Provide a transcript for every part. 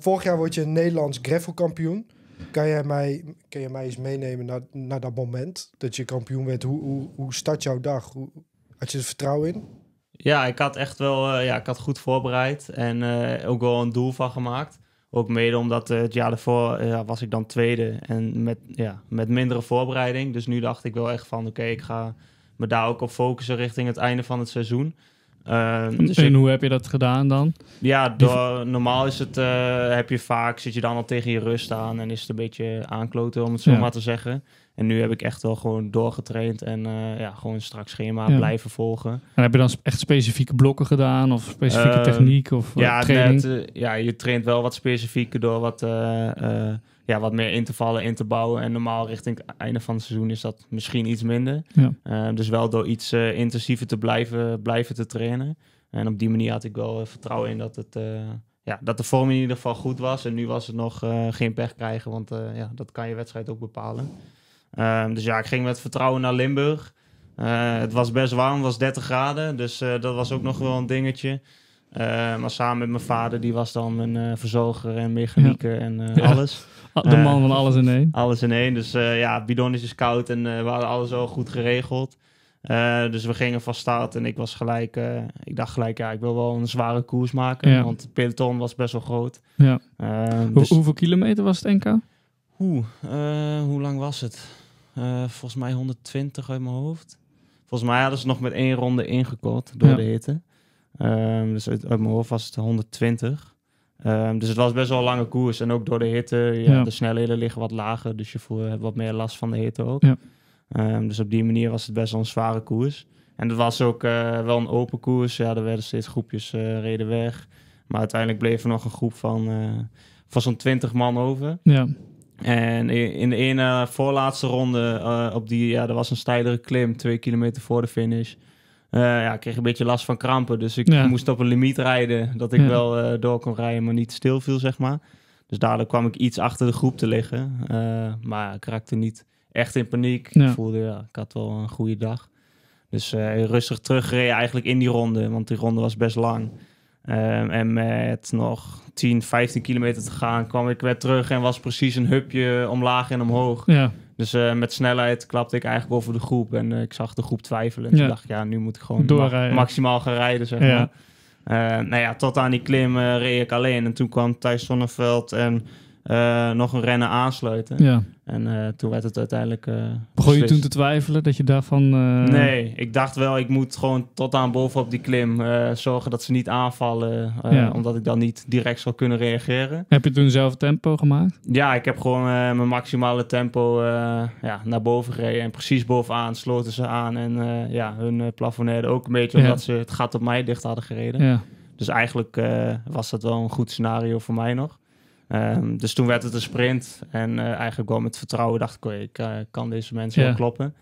Vorig jaar word je Nederlands gravelkampioen. Kan jij mij, kan jij mij eens meenemen naar, naar dat moment dat je kampioen werd? Hoe, hoe, hoe start jouw dag? Hoe, had je er vertrouwen in? Ja, ik had echt wel eh, ja, ik had goed voorbereid en eh, ook wel een doel van gemaakt. Ook mede omdat eh, het jaar daarvoor was ik dan tweede en met, ja, met mindere voorbereiding. Dus nu dacht ik wel echt van oké, ik ga me daar ook op focussen richting het einde van het seizoen. Ehm, en hoe heb je dat gedaan dan? Ja, normaal is het, eh, heb je vaak, zit je dan al tegen je rust aan en is het een beetje aankloten, om het zo maar te zeggen. En nu heb ik echt wel gewoon doorgetraind en eh, ja, gewoon straks schema blijven volgen. En heb je dan echt specifieke blokken gedaan of specifieke ehm, techniek of eh, ja, Net, eh, ja, je traint wel wat specifieker door wat, uh, ja, wat meer intervallen in te bouwen. En normaal richting het einde van het seizoen is dat misschien iets minder. Ehm, dus wel door iets intensiever te blijven, blijven te trainen. En op die manier had ik wel vertrouwen in dat het ja, dat de vorm in ieder geval goed was. En nu was het nog geen pech krijgen, want ja, dat kan je wedstrijd ook bepalen. Ehm, dus ja, ik ging met vertrouwen naar Limburg. Eh, het was best warm, het was 30 graden. Dus eh, dat was ook nog wel een dingetje. Eh, maar samen met mijn vader, die was dan mijn uh, verzorger en mechanieker en alles. De man van alles in één. Alles in één. Dus ja, bidon is koud en we hadden alles al goed geregeld. dus we gingen van start en ik was gelijk, ik dacht gelijk, ja, ik wil wel een zware koers maken. Want het peloton was best wel groot. Ja. Ehm, dus hoeveel kilometer was het NK? Oeh, hoe lang was het? Eh, volgens mij 120 uit mijn hoofd. Volgens mij hadden ze nog met één ronde ingekort door de hitte. Ehm, dus uit, mijn hoofd was het 120. Ehm, dus het was best wel een lange koers. En ook door de hitte, ja, de snelheden liggen wat lager. Dus je voelt, eh, wat meer last van de hitte ook. Ehm, dus op die manier was het best wel een zware koers. En het was ook eh, wel een open koers. Ja, er werden steeds groepjes uh, reden weg. Maar uiteindelijk bleef er nog een groep van, uh, van zo'n 20 man over. Ja. En in de ene voorlaatste ronde, eh, op die, ja, er was een steilere klim, twee kilometer voor de finish. Eh, ja, ik kreeg een beetje last van krampen, dus ik moest op een limiet rijden. Dat ik wel eh, door kon rijden, maar niet stil viel, zeg maar. Dus dadelijk kwam ik iets achter de groep te liggen. maar ik raakte niet echt in paniek. Ik voelde, ja, ik had wel een goede dag. Dus rustig teruggereden eigenlijk in die ronde, want die ronde was best lang. Ehm, en met nog 10, 15 kilometer te gaan kwam ik weer terug en was precies een hupje omlaag en omhoog. Ja. Dus eh, met snelheid klapte ik eigenlijk over de groep en eh, ik zag de groep twijfelen. En toen dacht ik, ja, nu moet ik gewoon maximaal gaan rijden, zeg maar. Ehm, nou ja, tot aan die klim eh, reed ik alleen. En toen kwam Thijs Zonneveld en eh, nog een rennen aansluiten. Ja. En eh, toen werd het uiteindelijk. Uh, Begon je toen te twijfelen dat je daarvan. Nee, ik dacht wel, ik moet gewoon tot aan bovenop die klim zorgen dat ze niet aanvallen. Ja. Omdat ik dan niet direct zal kunnen reageren. Heb je toen zelf tempo gemaakt? Ja, ik heb gewoon mijn maximale tempo ja, naar boven gereden. En precies bovenaan sloten ze aan. En ja, hun plafonnerden ook een beetje omdat ze het gat op mij dicht hadden gereden. Dus eigenlijk was dat wel een goed scenario voor mij nog. Ehm, dus toen werd het een sprint. En eh, eigenlijk wel met vertrouwen dacht ik, ik eh, kan deze mensen wel kloppen.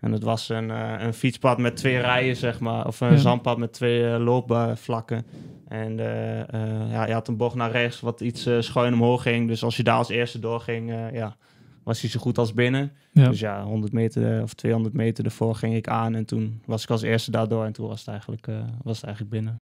En het was een, eh, een fietspad met twee rijen, zeg maar. Of een zandpad met twee loopvlakken. En uh, ja, je had een bocht naar rechts wat iets uh, schuin omhoog ging. Dus als je daar als eerste doorging, ja, was hij zo goed als binnen. Dus ja, 100 meter of 200 meter ervoor ging ik aan. En toen was ik als eerste daardoor. En toen was het eigenlijk, was het eigenlijk binnen.